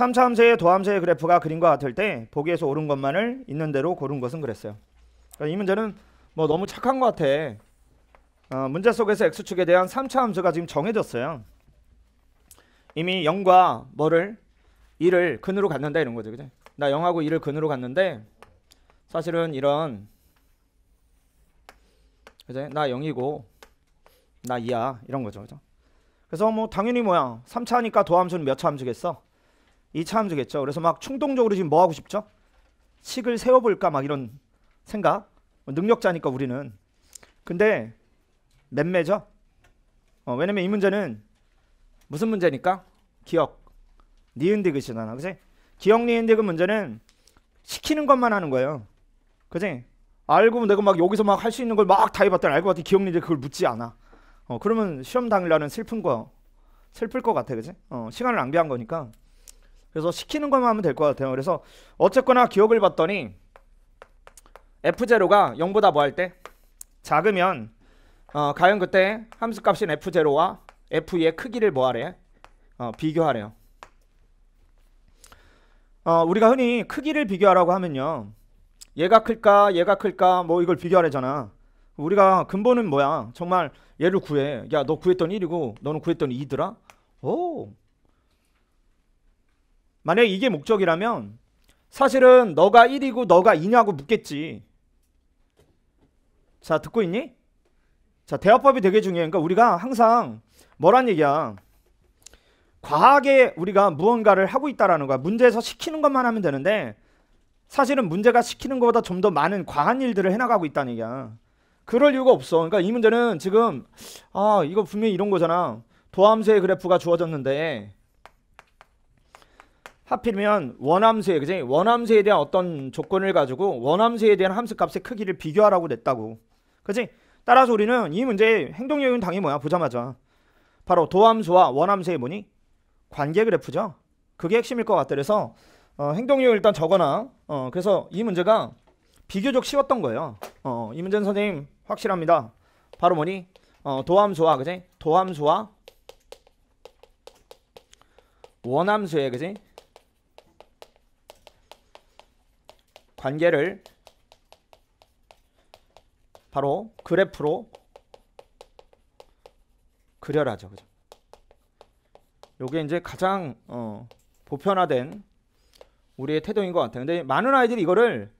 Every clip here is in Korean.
3차 함수의 도함수의 그래프가 그림과 같을 때 보기에서 옳은 것만을 있는 대로 고른 것은 그랬어요. 그러니까 이 문제는 뭐 너무 착한 것 같아. 어, 문제 속에서 x축에 대한 3차 함수가 지금 정해졌어요. 이미 0과 뭐를 1을 근으로 갔는다 이런 거죠. 그죠? 나 0하고 1을 근으로 갔는데 사실은 이런 그죠? 나 0이고 나 2야 이런 거죠. 그죠? 그래서 뭐 당연히 뭐야 3차니까 도함수는 몇 차 함수겠어? 이 참조겠죠. 그래서 막 충동적으로 지금 뭐 하고 싶죠? 식을 세워볼까 막 이런 생각. 뭐 능력자니까 우리는. 근데 맴매죠. 어, 왜냐면 이 문제는 무슨 문제니까? 기억. 니은디 귿이잖아 그지? 기억 니은디 귿 문제는 시키는 것만 하는 거예요. 그지? 알고 내가 막 여기서 막 할 수 있는 걸 막 다 해봤더니 알고 봤더니 기억 니은디 그걸 묻지 않아. 어, 그러면 시험 당일날은 슬픈 거, 슬플 것 같아. 그지? 어, 시간을 낭비한 거니까. 그래서 시키는 것만 하면 될 것 같아요. 그래서 어쨌거나 기억을 봤더니 F0가 0보다 뭐 할 때? 작으면 어, 가연 그때 함수값인 F0와 F2의 크기를 뭐하래? 어, 비교하래요. 어, 우리가 흔히 크기를 비교하라고 하면요. 얘가 클까 얘가 클까 뭐 이걸 비교하래잖아. 우리가 근본은 뭐야? 정말 얘를 구해. 야너 구했던 1이고 너는 구했던 2더라? 오 만약 이게 목적이라면 사실은 너가 1이고 너가 2냐고 묻겠지. 자, 듣고 있니? 자, 대화법이 되게 중요해. 그러니까 우리가 항상 뭐란 얘기야? 과하게 우리가 무언가를 하고 있다라는 거야. 문제에서 시키는 것만 하면 되는데 사실은 문제가 시키는 것보다 좀 더 많은 과한 일들을 해나가고 있다는 얘기야. 그럴 이유가 없어. 그러니까 이 문제는 지금 아 이거 분명히 이런 거잖아. 도암수의 그래프가 주어졌는데 하필이면 원함수에 그지 원함수에 대한 어떤 조건을 가지고 원함수에 대한 함수 값의 크기를 비교하라고 냈다고 그지 따라서 우리는 이 문제의 행동 요인 당이 뭐야 보자마자 바로 도함수와 원함수의 뭐니 관계 그래프죠 그게 핵심일 것 같아 래서 어, 행동 요인 일단 적어놔 어, 그래서 이 문제가 비교적 쉬웠던 거예요 어, 어 이 문제는 선생님 확실합니다 바로 뭐니 어, 도함수와 그지 도함수와 원함수의 그지 관계를 바로 그래프로 그려라죠. 그죠? 요게 이제 가장 어, 보편화된 우리의 태도인 것 같아요. 근데 많은 아이들이 이거를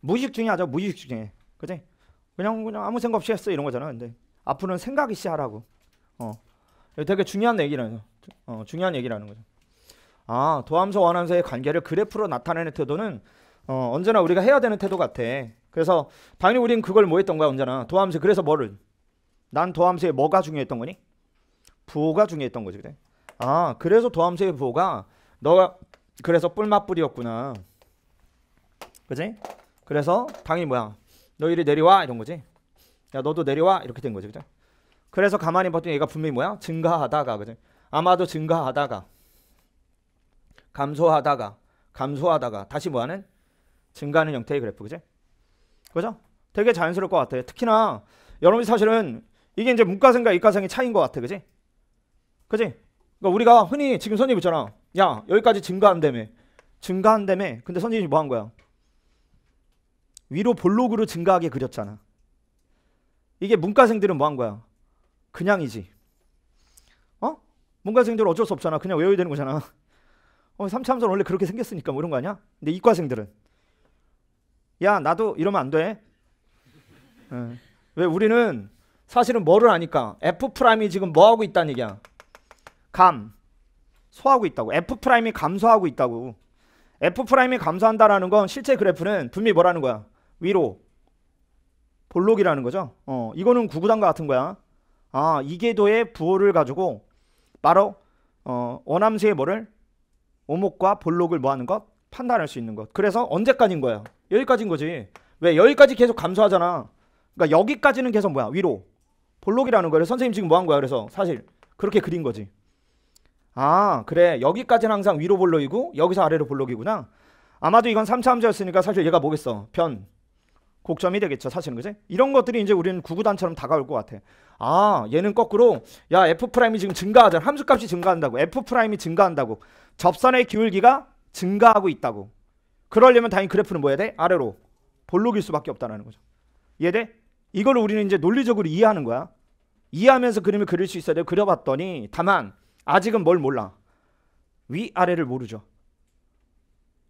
무의식 중에 하죠. 무의식 중에. 그지? 그냥 그냥 아무 생각 없이 했어 이런 거잖아. 근데 앞으로는 생각 있이 하라고. 어. 되게 중요한 얘기라는 어, 중요한 얘기라는 거죠. 아, 도함수 원함수의 관계를 그래프로 나타내는 태도는 어, 언제나 우리가 해야 되는 태도 같아. 그래서 당연히 우린 그걸 뭐 했던 거야 언제나 도함수 그래서 뭐를 난도함수에 뭐가 중요했던 거니? 부호가 중요했던 거지 그래. 아 그래서 도함수의 부호가 너가 그래서 뿔맛뿔이었구나. 그지? 그래서 당연히 뭐야 너 이리 내려와 이런 거지. 야 너도 내려와 이렇게 된 거지 그죠? 그래서 가만히 봤더니 얘가 분명히 뭐야 증가하다가 그지? 아마도 증가하다가 감소하다가 감소하다가 다시 뭐하는 증가하는 형태의 그래프 그죠? 그죠? 되게 자연스러울 것 같아요. 특히나 여러분이 사실은 이게 이제 문과생과 이과생의 차이인 것 같아. 그지? 그지? 그러니까 우리가 흔히 지금 선임 있잖아. 야 여기까지 증가한다며. 증가한다며. 근데 선임이 뭐 한 거야? 위로 볼록으로 증가하게 그렸잖아. 이게 문과생들은 뭐 한 거야? 그냥이지. 어? 문과생들은 어쩔 수 없잖아. 그냥 외워야 되는 거잖아. 어, 3차함수 원래 그렇게 생겼으니까 뭐 이런 거 아니야? 근데 이과생들은 야 나도 이러면 안 돼. 네. 왜 우리는 사실은 뭐를 아니까 F 프라임이 지금 뭐 하고 있다는 얘기야. 감 소하고 있다고. F 프라임이 감소하고 있다고. F 프라임이 감소한다라는 건 실제 그래프는 분명히 뭐라는 거야. 위로 볼록이라는 거죠. 어, 이거는 구구단과 같은 거야. 아, 이계도의 부호를 가지고 바로 어, 원함수의 뭐를 오목과 볼록을 뭐하는 것? 판단할 수 있는 것. 그래서 언제까지인 거야? 여기까지인 거지. 왜? 여기까지 계속 감소하잖아. 그러니까 여기까지는 계속 뭐야? 위로. 볼록이라는 거예요. 선생님 지금 뭐한 거야? 그래서 사실 그렇게 그린 거지. 아, 그래. 여기까지는 항상 위로 볼록이고 여기서 아래로 볼록이구나. 아마도 이건 3차 함수였으니까 사실 얘가 뭐겠어? 변. 곡점이 되겠죠. 사실은 그지? 이런 것들이 이제 우리는 구구단처럼 다가올 것 같아. 아, 얘는 거꾸로 야, f 프라임이 지금 증가하잖아. 함수값이 증가한다고. f 프라임이 증가한다고. 접선의 기울기가 증가하고 있다고. 그러려면 당연히 그래프는 뭐야 해 돼? 아래로 볼록일 수밖에 없다는 거죠. 이해돼? 이걸 우리는 이제 논리적으로 이해하는 거야. 이해하면서 그림을 그릴 수 있어야 돼. 그려봤더니 다만 아직은 뭘 몰라. 위아래를 모르죠.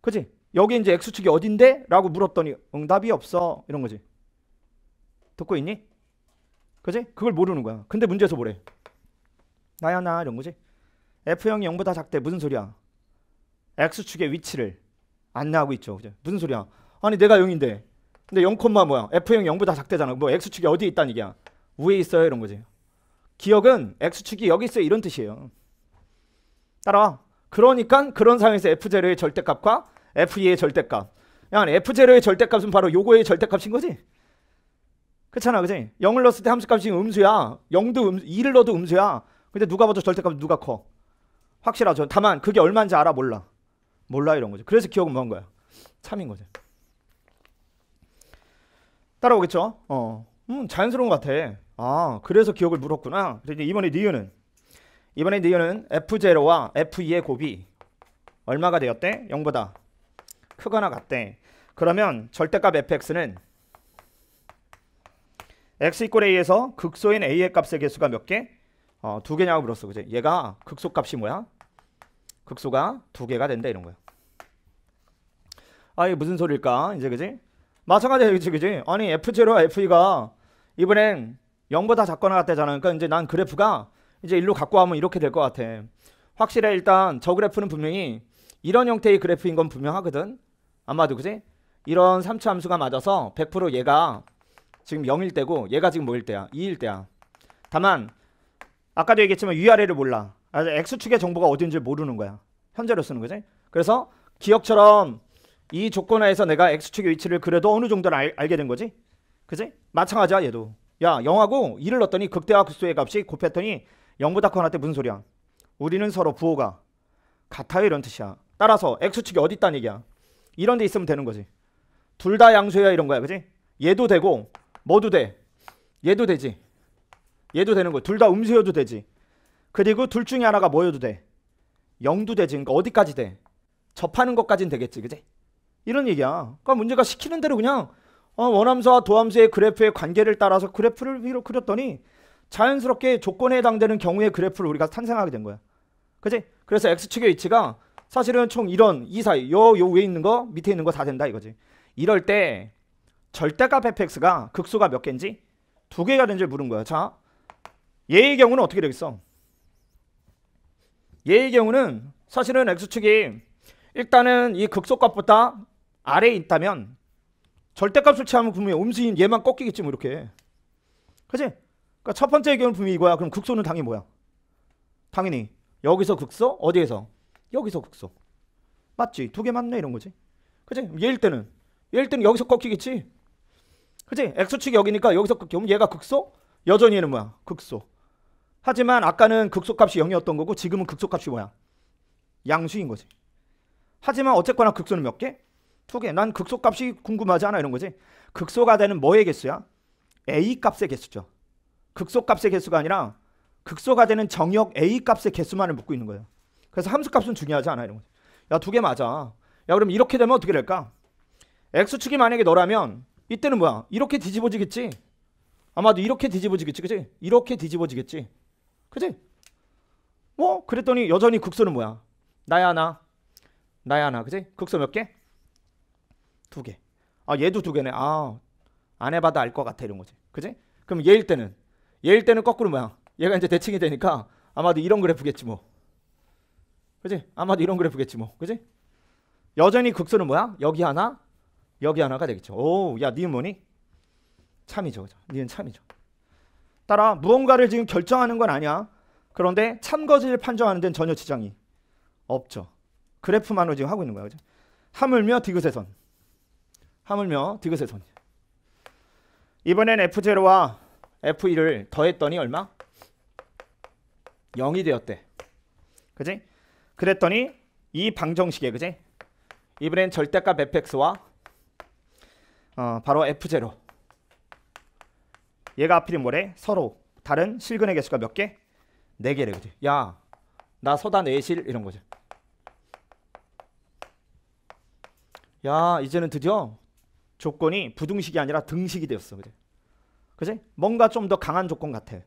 그지? 여기 이제 X축이 어딘데? 라고 물었더니 응답이 없어. 이런 거지. 듣고 있니? 그지? 그걸 모르는 거야. 근데 문제에서 뭐래? 나야 나 이런 거지. F형이 0보다 작대. 무슨 소리야? x축의 위치를 안내하고 있죠. 그죠? 무슨 소리야? 아니 내가 0인데 근데 0 콤마 뭐야? f 형 0보다 작대잖아. 뭐 x축이 어디에 있다는 얘기야? 위에 있어요 이런 거지. 기억은 x축이 여기 있어요 이런 뜻이에요. 따라와. 그러니까 그런 상황에서 f0의 절대값과 f2의 절대값. f0의 절대값은 바로 요거의 절대값인 거지. 그렇잖아, 그지? 0을 넣었을 때 함수값이 음수야. 0도 음, 수 2를 넣어도 음수야. 근데 누가 봐도 절대값 이 누가 커? 확실하죠. 다만 그게 얼마인지 알아 몰라. 몰라 이런 거죠. 그래서 기억은 뭔 거야? 참인 거죠. 따라오겠죠? 어, 음, 자연스러운 것 같아. 아, 그래서 기억을 물었구나. 그래서 이번에 니은은 이번에 니은은 F0와 F2의 곱이 얼마가 되었대? 0보다 크거나 같대. 그러면 절대값 fx는 x 이꼴 a에서 극소인 a의 값의 개수가 몇 개? 어, 두 개냐고 물었어. 그지? 얘가 극소값이 뭐야? 극소가 두 개가 된다 이런 거야. 아 이게 무슨 소리일까? 이제 그지? 마찬가지야 그지 그지? 아니 F0와 F2가 이번엔 0보다 작거나 같다잖아. 그러니까 이제 난 그래프가 이제 일로 갖고 가면 이렇게 될 것 같아. 확실해 일단 저 그래프는 분명히 이런 형태의 그래프인 건 분명하거든. 아마도 그지? 이런 3차 함수가 맞아서 100% 얘가 지금 0일 때고 얘가 지금 뭐일 때야? 2일 때야. 다만 아까도 얘기했지만 위아래를 몰라. 아, X축의 정보가 어딘지 모르는 거야. 현재로 쓰는 거지. 그래서 기억처럼 이 조건하에서 내가 X축의 위치를 그래도 어느 정도는 알, 알게 된 거지. 그지? 마찬가지야 얘도. 야 0하고 1을 넣었더니 극대화 극소의 값이 곱했더니 0보다 커 하나한테 무슨 소리야. 우리는 서로 부호가 같아요 이런 뜻이야. 따라서 X축이 어디 있다는 얘기야. 이런 데 있으면 되는 거지. 둘 다 양수야 이런 거야. 그지? 얘도 되고 뭐도 돼. 얘도 되지. 얘도 되는 거야. 둘 다 음수여도 되지. 그리고 둘 중에 하나가 뭐여도 돼. 0도 되지. 그러니까 어디까지 돼? 접하는 것까진 되겠지. 그지? 이런 얘기야. 그러니까 문제가 시키는 대로 그냥 어, 원함수와 도함수의 그래프의 관계를 따라서 그래프를 위로 그렸더니 자연스럽게 조건에 해당되는 경우의 그래프를 우리가 탄생하게 된 거야. 그지? 그래서 x축의 위치가 사실은 총 이런 이 사이 요 요 위에 있는 거 밑에 있는 거 다 된다 이거지. 이럴 때 절대값 fx가 극소가 몇 개인지 두 개가 된지를 물은 거야. 자, 얘의 경우는 어떻게 되겠어? 얘의 경우는 사실은 x축이 일단은 이 극소값보다 아래에 있다면 절대값을 취하면 분명히 음수인 얘만 꺾이겠지 뭐 이렇게 그치? 그러니까 첫 번째 경우는 분명히 이거야 그럼 극소는 당연히 뭐야? 당연히 여기서 극소 어디에서? 여기서 극소 맞지? 두 개 맞네 이런 거지 그치? 얘일 때는 얘일 때는 여기서 꺾이겠지 그치? x축이 여기니까 여기서 꺾이면 얘가 극소? 여전히 얘는 뭐야? 극소 하지만 아까는 극소값이 0이었던 거고 지금은 극소값이 뭐야? 양수인 거지. 하지만 어쨌거나 극소는 몇 개? 두 개. 난 극소값이 궁금하지 않아 이런 거지. 극소가 되는 뭐의 개수야? A 값의 개수죠. 극소값의 개수가 아니라 극소가 되는 정역 A 값의 개수만을 묻고 있는 거예요. 그래서 함수값은 중요하지 않아 이런 거지. 야두 개 맞아. 야 그럼 이렇게 되면 어떻게 될까? X축이 만약에 너라면 이때는 뭐야? 이렇게 뒤집어지겠지? 아마도 이렇게 뒤집어지겠지 그치? 이렇게 뒤집어지겠지? 그지? 뭐 그랬더니 여전히 국소는 뭐야? 나야 나. 나야 나. 그지? 국소 몇 개? 두 개. 아 얘도 두 개네. 아안 해봐도 알 것 같아 이런 거지. 그지? 그럼 얘일 때는 얘일 때는 거꾸로 뭐야? 얘가 이제 대칭이 되니까 아마도 이런 그래프겠지 뭐. 그지? 아마도 이런 그래프겠지 뭐. 그지? 여전히 극소는 뭐야? 여기 하나, 여기 하나가 되겠죠. 오, 야, 니은 뭐니? 참이죠. 그죠? 니은 참이죠. 따라 무언가를 지금 결정하는 건 아니야. 그런데 참거지를 판정하는 데는 전혀 지장이 없죠. 그래프만으로 지금 하고 있는 거예요 하물며 디귿의 선. 하물며 디귿의 선. 이번엔 F0와 F1을 더했더니 얼마? 0이 되었대. 그지? 그랬더니 이 방정식에 그지? 이번엔 절대값 fx와 어, 바로 f0 얘가 하필이 뭐래? 서로 다른 실근의 개수가 몇 개? 네 개래 그지? 야, 나서다내실 이런 거지. 야, 이제는 드디어 조건이 부등식이 아니라 등식이 되었어, 그지? 그지? 뭔가 좀 더 강한 조건 같아.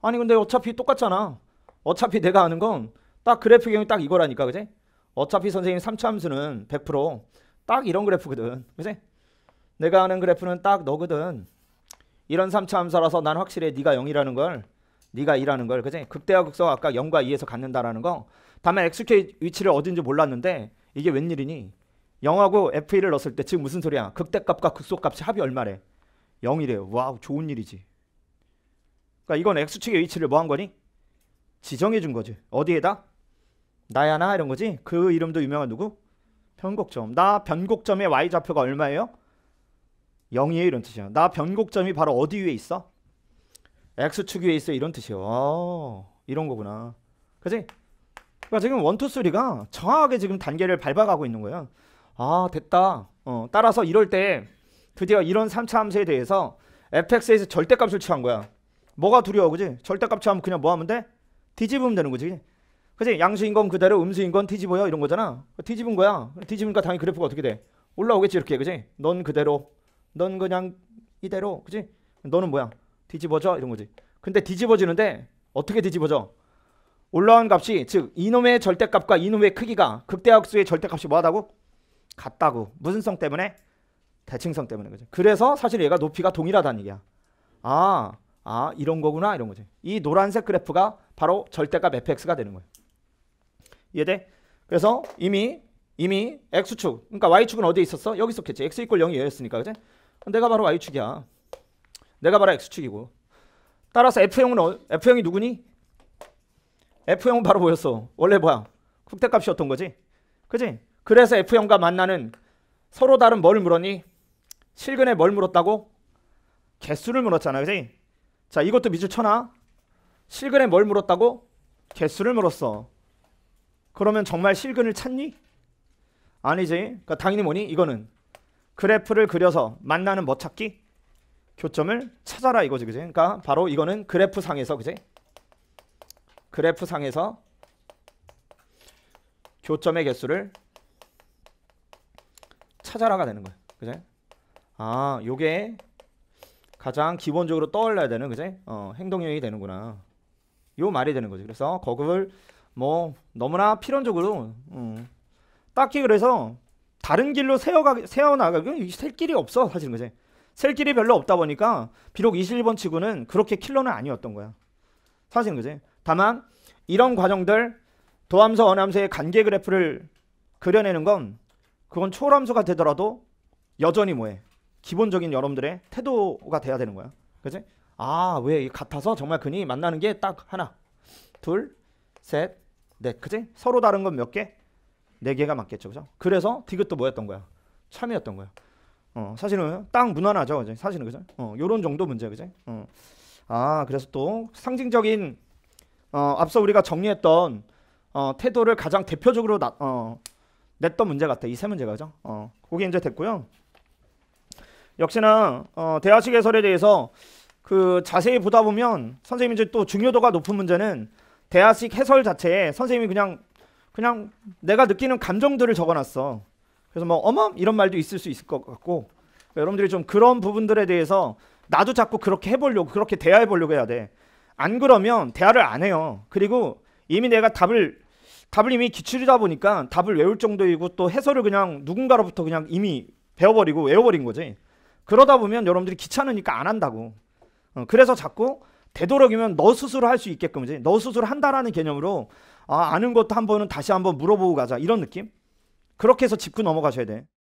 아니 근데 어차피 똑같잖아. 어차피 내가 아는 건 딱 그래프경이 딱 이거라니까, 그지? 어차피 선생님 3차 함수는 100%딱 이런 그래프거든, 그지? 내가 아는 그래프는 딱 너거든. 이런 3차 함수라서 난 확실히 네가 0이라는 걸 네가 2라는 걸 그지? 극대화 극소가 아까 0과 2에서 갖는다라는 거 다만 xk 위치를 어딘지 몰랐는데 이게 웬일이니 0하고 f1을 넣었을 때 지금 무슨 소리야 극대값과 극소값이 합이 얼마래 0이래요 와우 좋은 일이지 그러니까 이건 x축의 위치를 뭐 한 거니? 지정해 준 거지 어디에다? 나야나 이런 거지 그 이름도 유명한 누구? 변곡점 나 변곡점의 y좌표가 얼마예요? 영이에요 이런 뜻이야. 나 변곡점이 바로 어디 위에 있어? x축 위에 있어 이런 뜻이에요. 아, 어, 이런 거구나. 그지? 그러니까 지금 원투 쓰리가 정확하게 지금 단계를 밟아가고 있는 거예요. 아 됐다. 어, 따라서 이럴 때 드디어 이런 3차 함수에 대해서 fx에서 절대값을 취한 거야. 뭐가 두려워 그지? 절대값 취하면 그냥 뭐 하면 돼? 뒤집으면 되는 거지. 그지? 양수인 건 그대로 음수인 건 뒤집어요 이런 거잖아. 뒤집은 거야. 뒤집으니까 당연히 그래프가 어떻게 돼? 올라오겠지 이렇게 그지? 넌 그대로 넌 그냥 이대로 그지? 너는 뭐야? 뒤집어져 이런 거지. 근데 뒤집어지는데 어떻게 뒤집어져? 올라온 값이 즉 이놈의 절대값과 이놈의 크기가 극대학수의 절대값이 뭐하다고? 같다고. 무슨 성 때문에? 대칭성 때문에 그죠. 그래서 사실 얘가 높이가 동일하다는 얘기야. 아, 아 이런 거구나 이런 거지. 이 노란색 그래프가 바로 절대값 fx가 되는 거예요. 이해돼? 그래서 이미 이미 x축 그러니까 y축은 어디에 있었어? 여기 있었겠지. x 이퀄 0이 었으니까 그지? 내가 바로 y축이야. 내가 바로 x축이고. 따라서 f형은 어, f형이 누구니? f형은 바로 보였어. 원래 뭐야? 국대값이었던 거지. 그지? 그래서 f형과 만나는 서로 다른 뭘 물었니? 실근에 뭘 물었다고? 개수를 물었잖아. 그지? 자, 이것도 밑줄 쳐놔. 실근에 뭘 물었다고? 개수를 물었어. 그러면 정말 실근을 찾니? 아니지. 그러니까 당연히 뭐니? 이거는 그래프를 그려서 만나는 뭐 찾기? 교점을 찾아라 이거지 그지? 그러니까 바로 이거는 그래프 상에서 그지? 그래프 상에서 교점의 개수를 찾아라가 되는 거예요. 그지? 아, 요게 가장 기본적으로 떠올라야 되는 그지? 어, 행동형이 되는구나. 요 말이 되는 거지. 그래서 거급을 뭐 너무나 필연적으로 음, 딱히 그래서 다른 길로 세어가, 세어나가기 셀 길이 없어 사실은 그지 셀 길이 별로 없다 보니까 비록 21번 치고는 그렇게 킬러는 아니었던 거야 사실은 그지 다만 이런 과정들 도함수 어함수의 관계 그래프를 그려내는 건 그건 초함수가 되더라도 여전히 뭐해 기본적인 여러분들의 태도가 돼야 되는 거야 그지 아왜 같아서 정말 그니 만나는 게 딱 하나 둘 셋 넷 그지 서로 다른 건 몇 개? 네 개가 맞겠죠, 그죠? 그래서 디귿도 뭐였던 거야? 참이었던 거야. 어, 사실은 딱 무난하죠, 그죠? 사실은 그죠? 어, 요런 정도 문제, 그죠? 어. 아, 그래서 또 상징적인 어, 앞서 우리가 정리했던 어, 태도를 가장 대표적으로 나, 어, 냈던 문제 같아. 이 세 문제가 죠 어, 그게 이제 됐고요. 역시나 어, 대화식 해설에 대해서 그 자세히 보다 보면 선생님이 이제 또 중요도가 높은 문제는 대화식 해설 자체에 선생님이 그냥 그냥 내가 느끼는 감정들을 적어놨어. 그래서 뭐 어머 이런 말도 있을 수 있을 것 같고 그러니까 여러분들이 좀 그런 부분들에 대해서 나도 자꾸 그렇게 해보려고 그렇게 대화해 보려고 해야 돼. 안 그러면 대화를 안 해요. 그리고 이미 내가 답을 답을 이미 기출이다 보니까 답을 외울 정도이고 또 해설을 그냥 누군가로부터 그냥 이미 배워버리고 외워버린 거지. 그러다 보면 여러분들이 귀찮으니까 안 한다고. 어, 그래서 자꾸 되도록이면 너 스스로 할 수 있게끔 이제 너 스스로 한다라는 개념으로 아, 아는 것도 한번은 다시 한번 물어보고 가자. 이런 느낌? 그렇게 해서 짚고 넘어가셔야 돼.